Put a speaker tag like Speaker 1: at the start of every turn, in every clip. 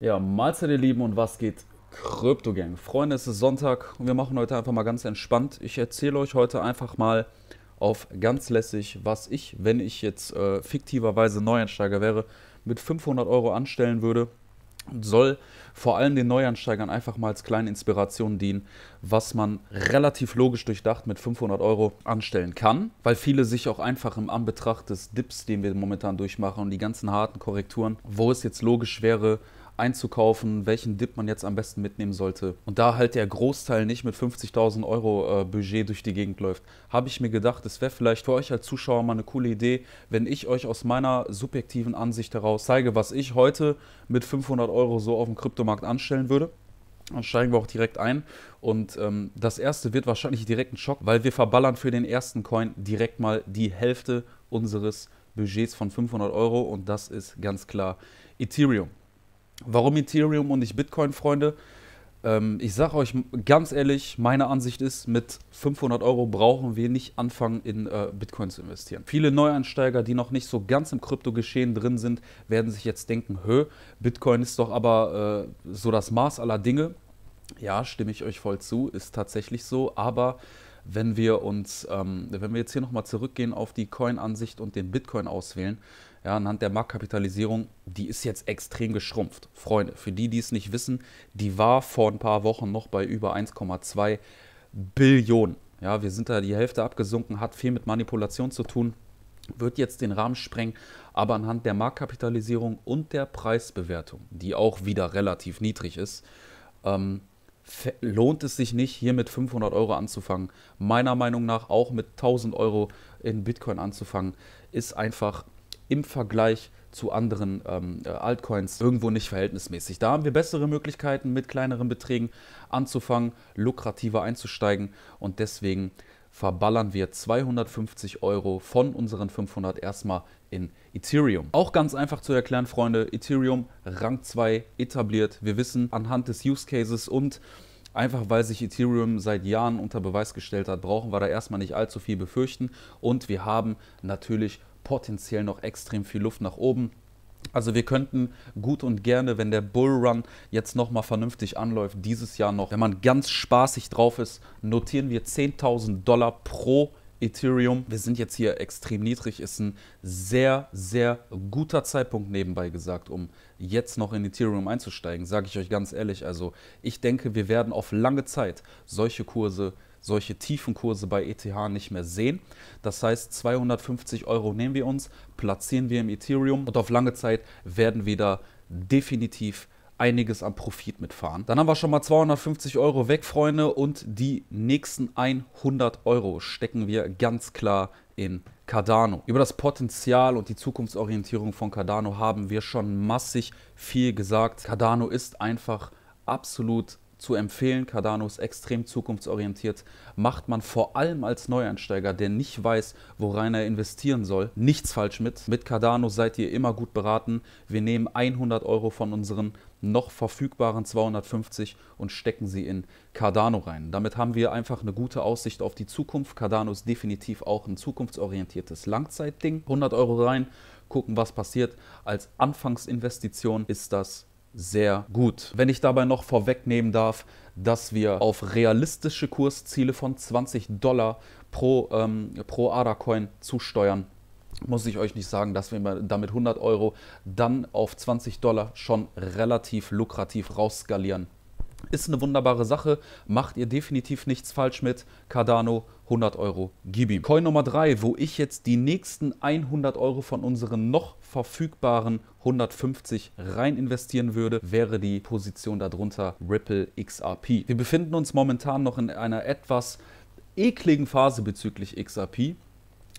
Speaker 1: Ja, Mahlzeit ihr Lieben und was geht? Krypto Gang. Freunde, es ist Sonntag und wir machen heute einfach mal ganz entspannt. Ich erzähle euch heute einfach mal auf ganz lässig, was ich, wenn ich jetzt äh, fiktiverweise Neuansteiger wäre, mit 500 Euro anstellen würde. Soll vor allem den Neuansteigern einfach mal als kleine Inspiration dienen, was man relativ logisch durchdacht mit 500 Euro anstellen kann, weil viele sich auch einfach im Anbetracht des Dips, den wir momentan durchmachen und die ganzen harten Korrekturen, wo es jetzt logisch wäre, einzukaufen, welchen Dip man jetzt am besten mitnehmen sollte. Und da halt der Großteil nicht mit 50.000 Euro äh, Budget durch die Gegend läuft, habe ich mir gedacht, es wäre vielleicht für euch als Zuschauer mal eine coole Idee, wenn ich euch aus meiner subjektiven Ansicht heraus zeige, was ich heute mit 500 Euro so auf dem Kryptomarkt anstellen würde. Dann steigen wir auch direkt ein. Und ähm, das erste wird wahrscheinlich direkt ein Schock, weil wir verballern für den ersten Coin direkt mal die Hälfte unseres Budgets von 500 Euro. Und das ist ganz klar Ethereum. Warum Ethereum und nicht Bitcoin, Freunde? Ähm, ich sage euch ganz ehrlich, meine Ansicht ist, mit 500 Euro brauchen wir nicht anfangen, in äh, Bitcoin zu investieren. Viele Neueinsteiger, die noch nicht so ganz im Kryptogeschehen drin sind, werden sich jetzt denken, hö, Bitcoin ist doch aber äh, so das Maß aller Dinge. Ja, stimme ich euch voll zu, ist tatsächlich so, aber wenn wir uns, ähm, wenn wir jetzt hier nochmal zurückgehen auf die Coin-Ansicht und den Bitcoin auswählen, ja, anhand der Marktkapitalisierung, die ist jetzt extrem geschrumpft. Freunde, für die, die es nicht wissen, die war vor ein paar Wochen noch bei über 1,2 Billionen. Ja, wir sind da die Hälfte abgesunken, hat viel mit Manipulation zu tun, wird jetzt den Rahmen sprengen, aber anhand der Marktkapitalisierung und der Preisbewertung, die auch wieder relativ niedrig ist, ähm, lohnt es sich nicht, hier mit 500 Euro anzufangen. Meiner Meinung nach auch mit 1000 Euro in Bitcoin anzufangen, ist einfach im Vergleich zu anderen ähm, äh, Altcoins irgendwo nicht verhältnismäßig. Da haben wir bessere Möglichkeiten, mit kleineren Beträgen anzufangen, lukrativer einzusteigen und deswegen verballern wir 250 Euro von unseren 500 erstmal in Ethereum. Auch ganz einfach zu erklären, Freunde, Ethereum Rang 2 etabliert. Wir wissen anhand des Use Cases und Einfach weil sich Ethereum seit Jahren unter Beweis gestellt hat, brauchen wir da erstmal nicht allzu viel befürchten. Und wir haben natürlich potenziell noch extrem viel Luft nach oben. Also wir könnten gut und gerne, wenn der Bullrun jetzt nochmal vernünftig anläuft, dieses Jahr noch, wenn man ganz spaßig drauf ist, notieren wir 10.000 Dollar pro Ethereum, wir sind jetzt hier extrem niedrig, ist ein sehr, sehr guter Zeitpunkt nebenbei gesagt, um jetzt noch in Ethereum einzusteigen, sage ich euch ganz ehrlich. Also ich denke, wir werden auf lange Zeit solche Kurse, solche tiefen Kurse bei ETH nicht mehr sehen. Das heißt, 250 Euro nehmen wir uns, platzieren wir im Ethereum und auf lange Zeit werden wir da definitiv einiges an Profit mitfahren. Dann haben wir schon mal 250 Euro weg, Freunde. Und die nächsten 100 Euro stecken wir ganz klar in Cardano. Über das Potenzial und die Zukunftsorientierung von Cardano haben wir schon massig viel gesagt. Cardano ist einfach absolut zu empfehlen. Cardano ist extrem zukunftsorientiert. Macht man vor allem als Neueinsteiger, der nicht weiß, worein er investieren soll, nichts falsch mit. Mit Cardano seid ihr immer gut beraten. Wir nehmen 100 Euro von unseren noch verfügbaren 250 und stecken sie in Cardano rein. Damit haben wir einfach eine gute Aussicht auf die Zukunft. Cardano ist definitiv auch ein zukunftsorientiertes Langzeitding. 100 Euro rein, gucken, was passiert. Als Anfangsinvestition ist das sehr gut. Wenn ich dabei noch vorwegnehmen darf, dass wir auf realistische Kursziele von 20 Dollar pro, ähm, pro ADA-Coin zusteuern, muss ich euch nicht sagen, dass wir damit 100 Euro dann auf 20 Dollar schon relativ lukrativ rausskalieren. Ist eine wunderbare Sache, macht ihr definitiv nichts falsch mit. Cardano 100 Euro, gib ihm. Coin Nummer 3, wo ich jetzt die nächsten 100 Euro von unseren noch verfügbaren 150 rein investieren würde, wäre die Position darunter Ripple XRP. Wir befinden uns momentan noch in einer etwas ekligen Phase bezüglich XRP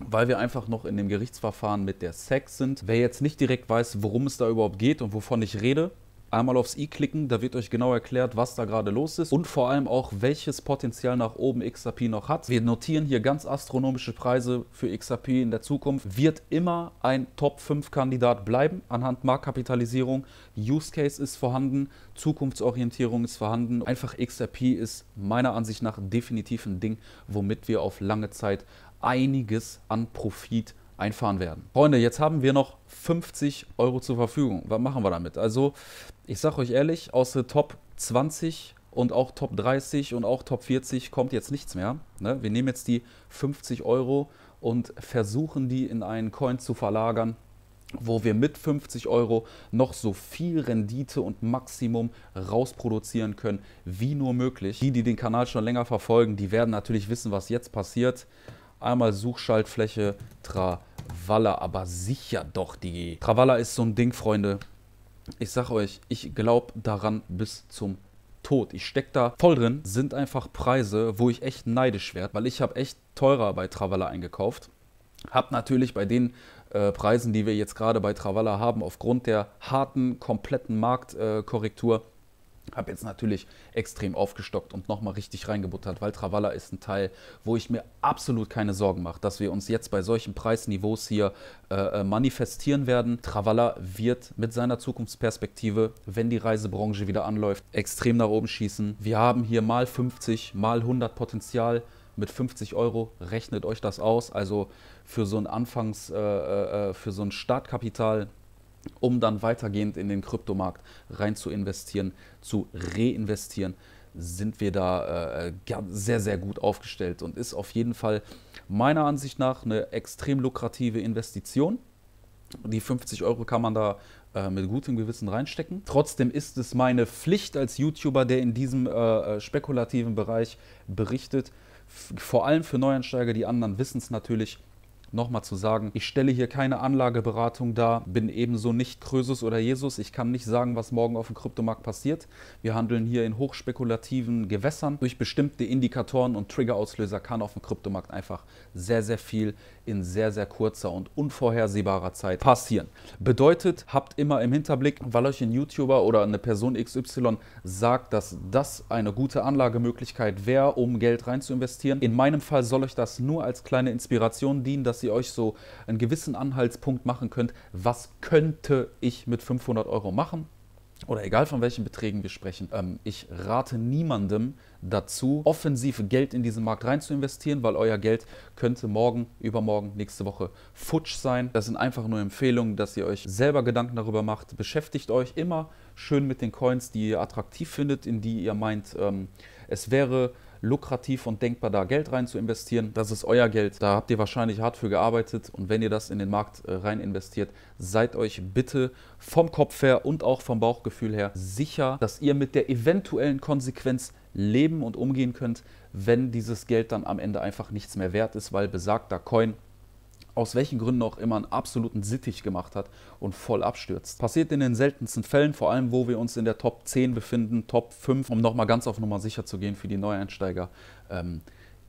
Speaker 1: weil wir einfach noch in dem Gerichtsverfahren mit der SEC sind. Wer jetzt nicht direkt weiß, worum es da überhaupt geht und wovon ich rede, einmal aufs i klicken, da wird euch genau erklärt, was da gerade los ist und vor allem auch, welches Potenzial nach oben XRP noch hat. Wir notieren hier ganz astronomische Preise für XRP in der Zukunft. Wird immer ein Top-5-Kandidat bleiben anhand Marktkapitalisierung. Use-Case ist vorhanden, Zukunftsorientierung ist vorhanden. Einfach XRP ist meiner Ansicht nach definitiv ein Ding, womit wir auf lange Zeit einiges an Profit einfahren werden. Freunde, jetzt haben wir noch 50 Euro zur Verfügung. Was machen wir damit? Also, ich sage euch ehrlich, aus der Top 20 und auch Top 30 und auch Top 40 kommt jetzt nichts mehr. Ne? Wir nehmen jetzt die 50 Euro und versuchen die in einen Coin zu verlagern, wo wir mit 50 Euro noch so viel Rendite und Maximum rausproduzieren können, wie nur möglich. Die, die den Kanal schon länger verfolgen, die werden natürlich wissen, was jetzt passiert. Einmal Suchschaltfläche, tra Travalla, aber sicher doch, Digi. Travalla ist so ein Ding, Freunde. Ich sag euch, ich glaube daran bis zum Tod. Ich steck da voll drin. Sind einfach Preise, wo ich echt neidisch werde, weil ich habe echt teurer bei Travalla eingekauft. Hab natürlich bei den äh, Preisen, die wir jetzt gerade bei Travalla haben, aufgrund der harten, kompletten Marktkorrektur, äh, habe jetzt natürlich extrem aufgestockt und nochmal richtig reingebuttert, weil Travalla ist ein Teil, wo ich mir absolut keine Sorgen mache, dass wir uns jetzt bei solchen Preisniveaus hier äh, äh manifestieren werden. Travalla wird mit seiner Zukunftsperspektive, wenn die Reisebranche wieder anläuft, extrem nach oben schießen. Wir haben hier mal 50, mal 100 Potenzial mit 50 Euro rechnet euch das aus. Also für so ein Anfangs, äh, äh, äh für so ein Startkapital um dann weitergehend in den Kryptomarkt rein zu investieren, zu reinvestieren, sind wir da äh, äh sehr, sehr gut aufgestellt und ist auf jeden Fall meiner Ansicht nach eine extrem lukrative Investition. Die 50 Euro kann man da äh, mit gutem Gewissen reinstecken. Trotzdem ist es meine Pflicht als YouTuber, der in diesem äh, äh spekulativen Bereich berichtet, vor allem für Neuansteiger, die anderen wissen es natürlich, nochmal zu sagen, ich stelle hier keine Anlageberatung dar, bin ebenso nicht Krösus oder Jesus. Ich kann nicht sagen, was morgen auf dem Kryptomarkt passiert. Wir handeln hier in hochspekulativen Gewässern. Durch bestimmte Indikatoren und Triggerauslöser kann auf dem Kryptomarkt einfach sehr, sehr viel in sehr, sehr kurzer und unvorhersehbarer Zeit passieren. Bedeutet, habt immer im Hinterblick, weil euch ein YouTuber oder eine Person XY sagt, dass das eine gute Anlagemöglichkeit wäre, um Geld rein zu investieren. In meinem Fall soll euch das nur als kleine Inspiration dienen, dass ihr euch so einen gewissen Anhaltspunkt machen könnt, was könnte ich mit 500 Euro machen oder egal von welchen Beträgen wir sprechen, ähm, ich rate niemandem dazu, offensiv Geld in diesen Markt rein zu investieren, weil euer Geld könnte morgen, übermorgen, nächste Woche futsch sein. Das sind einfach nur Empfehlungen, dass ihr euch selber Gedanken darüber macht. Beschäftigt euch immer schön mit den Coins, die ihr attraktiv findet, in die ihr meint, ähm, es wäre lukrativ und denkbar, da Geld rein zu investieren. Das ist euer Geld. Da habt ihr wahrscheinlich hart für gearbeitet. Und wenn ihr das in den Markt äh, rein investiert, seid euch bitte vom Kopf her und auch vom Bauchgefühl her sicher, dass ihr mit der eventuellen Konsequenz leben und umgehen könnt, wenn dieses Geld dann am Ende einfach nichts mehr wert ist, weil besagter Coin aus welchen Gründen auch immer einen absoluten Sittich gemacht hat und voll abstürzt. Passiert in den seltensten Fällen, vor allem wo wir uns in der Top 10 befinden, Top 5, um nochmal ganz auf Nummer sicher zu gehen für die Neueinsteiger. Ähm,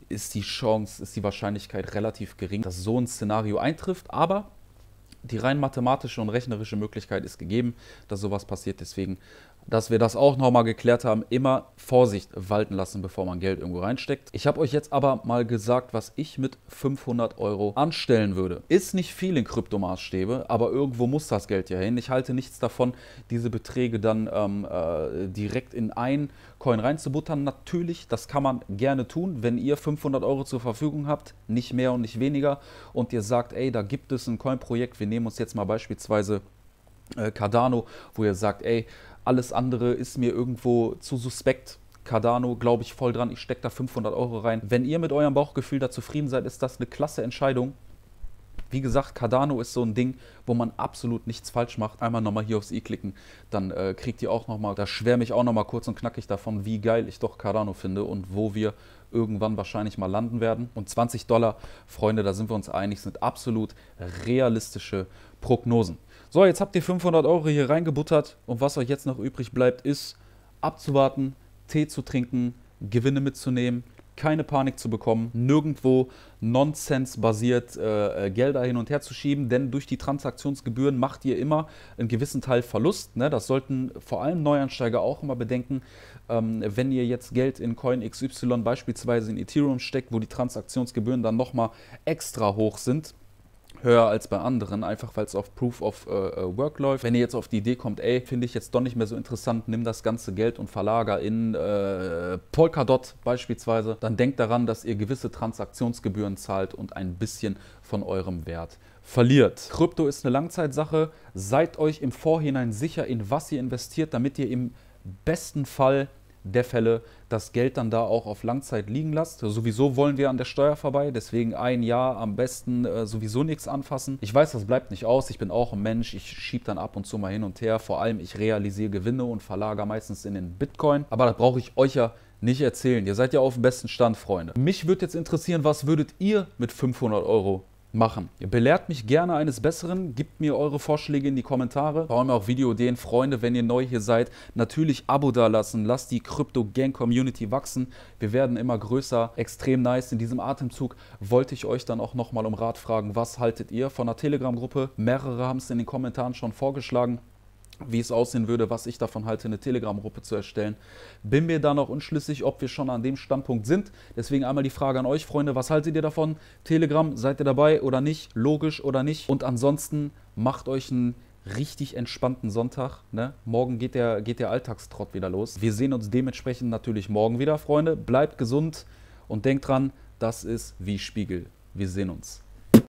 Speaker 1: ist die Chance, ist die Wahrscheinlichkeit relativ gering, dass so ein Szenario eintrifft, aber die rein mathematische und rechnerische Möglichkeit ist gegeben, dass sowas passiert. Deswegen dass wir das auch nochmal geklärt haben, immer Vorsicht walten lassen, bevor man Geld irgendwo reinsteckt. Ich habe euch jetzt aber mal gesagt, was ich mit 500 Euro anstellen würde. Ist nicht viel in Kryptomaßstäbe, aber irgendwo muss das Geld ja hin. Ich halte nichts davon, diese Beträge dann ähm, äh, direkt in ein Coin reinzubuttern. Natürlich, das kann man gerne tun, wenn ihr 500 Euro zur Verfügung habt, nicht mehr und nicht weniger, und ihr sagt, ey, da gibt es ein Coin-Projekt, wir nehmen uns jetzt mal beispielsweise äh, Cardano, wo ihr sagt, ey, alles andere ist mir irgendwo zu suspekt. Cardano glaube ich voll dran, ich stecke da 500 Euro rein. Wenn ihr mit eurem Bauchgefühl da zufrieden seid, ist das eine klasse Entscheidung. Wie gesagt, Cardano ist so ein Ding, wo man absolut nichts falsch macht. Einmal nochmal hier aufs i klicken, dann äh, kriegt ihr auch nochmal, da schwärme ich auch nochmal kurz und knackig davon, wie geil ich doch Cardano finde und wo wir irgendwann wahrscheinlich mal landen werden. Und 20 Dollar, Freunde, da sind wir uns einig, sind absolut realistische Prognosen. So, jetzt habt ihr 500 Euro hier reingebuttert und was euch jetzt noch übrig bleibt, ist abzuwarten, Tee zu trinken, Gewinne mitzunehmen, keine Panik zu bekommen, nirgendwo nonsensbasiert äh, äh, Gelder hin und her zu schieben, denn durch die Transaktionsgebühren macht ihr immer einen gewissen Teil Verlust. Ne? Das sollten vor allem Neuansteiger auch immer bedenken. Ähm, wenn ihr jetzt Geld in Coin XY beispielsweise in Ethereum steckt, wo die Transaktionsgebühren dann nochmal extra hoch sind, höher als bei anderen, einfach weil es auf Proof of äh, äh, Work läuft. Wenn ihr jetzt auf die Idee kommt, ey, finde ich jetzt doch nicht mehr so interessant, nimm das ganze Geld und verlager in äh, Polkadot beispielsweise, dann denkt daran, dass ihr gewisse Transaktionsgebühren zahlt und ein bisschen von eurem Wert verliert. Krypto ist eine Langzeitsache. Seid euch im Vorhinein sicher, in was ihr investiert, damit ihr im besten Fall der Fälle das Geld dann da auch auf Langzeit liegen lasst. Also sowieso wollen wir an der Steuer vorbei, deswegen ein Jahr am besten äh, sowieso nichts anfassen. Ich weiß, das bleibt nicht aus. Ich bin auch ein Mensch. Ich schiebe dann ab und zu mal hin und her. Vor allem, ich realisiere Gewinne und verlagere meistens in den Bitcoin. Aber das brauche ich euch ja nicht erzählen. Ihr seid ja auf dem besten Stand, Freunde. Mich würde jetzt interessieren, was würdet ihr mit 500 Euro machen. Belehrt mich gerne eines Besseren, gebt mir eure Vorschläge in die Kommentare. Vor allem auch Videoideen, Freunde, wenn ihr neu hier seid, natürlich Abo dalassen, lasst die Crypto Gang Community wachsen. Wir werden immer größer, extrem nice. In diesem Atemzug wollte ich euch dann auch nochmal um Rat fragen, was haltet ihr von der Telegram-Gruppe? Mehrere haben es in den Kommentaren schon vorgeschlagen wie es aussehen würde, was ich davon halte, eine Telegram-Gruppe zu erstellen. Bin mir da noch unschlüssig, ob wir schon an dem Standpunkt sind. Deswegen einmal die Frage an euch, Freunde, was haltet ihr davon? Telegram, seid ihr dabei oder nicht? Logisch oder nicht? Und ansonsten macht euch einen richtig entspannten Sonntag. Ne? Morgen geht der, geht der Alltagstrott wieder los. Wir sehen uns dementsprechend natürlich morgen wieder, Freunde. Bleibt gesund und denkt dran, das ist wie Spiegel. Wir sehen uns.